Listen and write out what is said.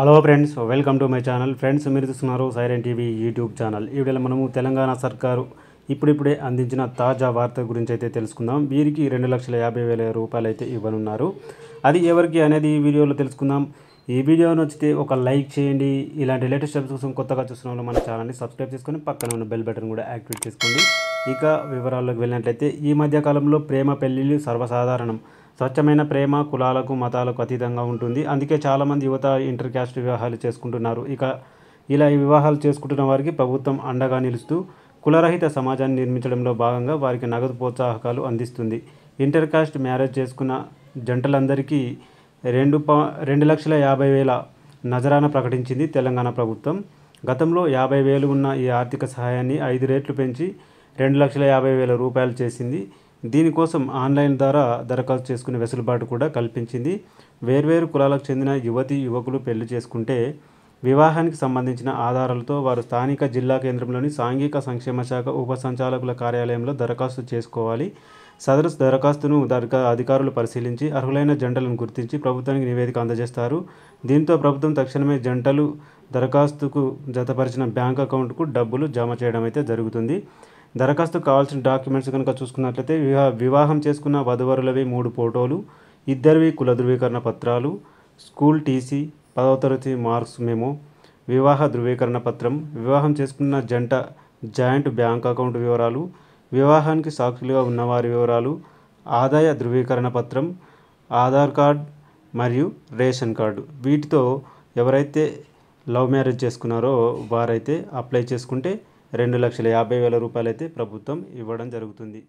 hello friends welcome to my channel friends మీరు చూస్తున్నారు siren TV YouTube channel ఈ వీడియోలో మనము తెలంగాణ సర్కారు ఇప్పుడిప్పుడే అందించిన తాజా వార్త గురించి అయితే తెలుసుకుందాం వీరికి రెండు లక్షల యాభై వేల రూపాయలు అయితే ఇవ్వనున్నారు అది ఎవరికి అనేది ఈ వీడియోలో తెలుసుకుందాం ఈ వీడియో నచ్చితే ఒక లైక్ చేయండి ఇలాంటి లేటెస్ట్ స్టెప్స్ కోసం కొత్తగా చూస్తున్న మన ఛానల్ని సబ్స్క్రైబ్ చేసుకొని పక్కన ఉన్న బెల్ బటన్ కూడా యాక్టివేట్ చేసుకోండి ఇక వివరాల్లోకి వెళ్ళినట్లయితే ఈ మధ్యకాలంలో ప్రేమ పెళ్ళిళ్ళు సర్వసాధారణం స్వచ్ఛమైన ప్రేమ కులాలకు మతాలకు అతీతంగా ఉంటుంది అందుకే చాలామంది యువత ఇంటర్ క్యాస్ట్ వివాహాలు చేసుకుంటున్నారు ఇక ఇలా ఈ వివాహాలు చేసుకుంటున్న వారికి ప్రభుత్వం అండగా నిలుస్తూ కులరహిత సమాజాన్ని నిర్మించడంలో భాగంగా వారికి నగదు ప్రోత్సాహకాలు అందిస్తుంది ఇంటర్ కాస్ట్ మ్యారేజ్ చేసుకున్న జంటలందరికీ రెండు ప రెండు లక్షల యాభై వేల నజరాన ప్రకటించింది తెలంగాణ ప్రభుత్వం గతంలో యాభై వేలు ఉన్న ఈ ఆర్థిక సహాయాన్ని ఐదు రేట్లు పెంచి రెండు లక్షల యాభై వేల రూపాయలు చేసింది దీనికోసం ఆన్లైన్ ద్వారా దరఖాస్తు చేసుకునే వెసులుబాటు కూడా కల్పించింది వేర్వేరు కులాలకు చెందిన యువతి యువకులు పెళ్లి చేసుకుంటే వివాహానికి సంబంధించిన ఆధారాలతో వారు స్థానిక జిల్లా కేంద్రంలోని సాంఘిక సంక్షేమ శాఖ ఉప సంచాలకుల కార్యాలయంలో దరఖాస్తు చేసుకోవాలి సదరు దరఖాస్తును అధికారులు పరిశీలించి అర్హులైన జంటలను గుర్తించి ప్రభుత్వానికి నివేదిక అందజేస్తారు దీంతో ప్రభుత్వం తక్షణమే జంటలు దరఖాస్తుకు జతపరిచిన బ్యాంక్ అకౌంట్కు డబ్బులు జమ చేయడం అయితే జరుగుతుంది దరఖాస్తు కావాల్సిన డాక్యుమెంట్స్ కనుక చూసుకున్నట్లయితే వివా వివాహం చేసుకున్న వధువరులవి మూడు ఫోటోలు ఇద్దరివి కుల ధృవీకరణ పత్రాలు స్కూల్ టీసీ పదవ తరగతి మార్క్స్ మేమో వివాహ ధృవీకరణ పత్రం వివాహం చేసుకున్న జంట జాయింట్ బ్యాంక్ అకౌంట్ వివరాలు వివాహానికి సాక్షులుగా ఉన్నవారి వివరాలు ఆదాయ ధృవీకరణ పత్రం ఆధార్ కార్డ్ మరియు రేషన్ కార్డు వీటితో ఎవరైతే లవ్ మ్యారేజ్ చేసుకున్నారో వారైతే అప్లై చేసుకుంటే రెండు లక్షల యాభై వేల రూపాయలు అయితే ప్రభుత్వం ఇవ్వడం జరుగుతుంది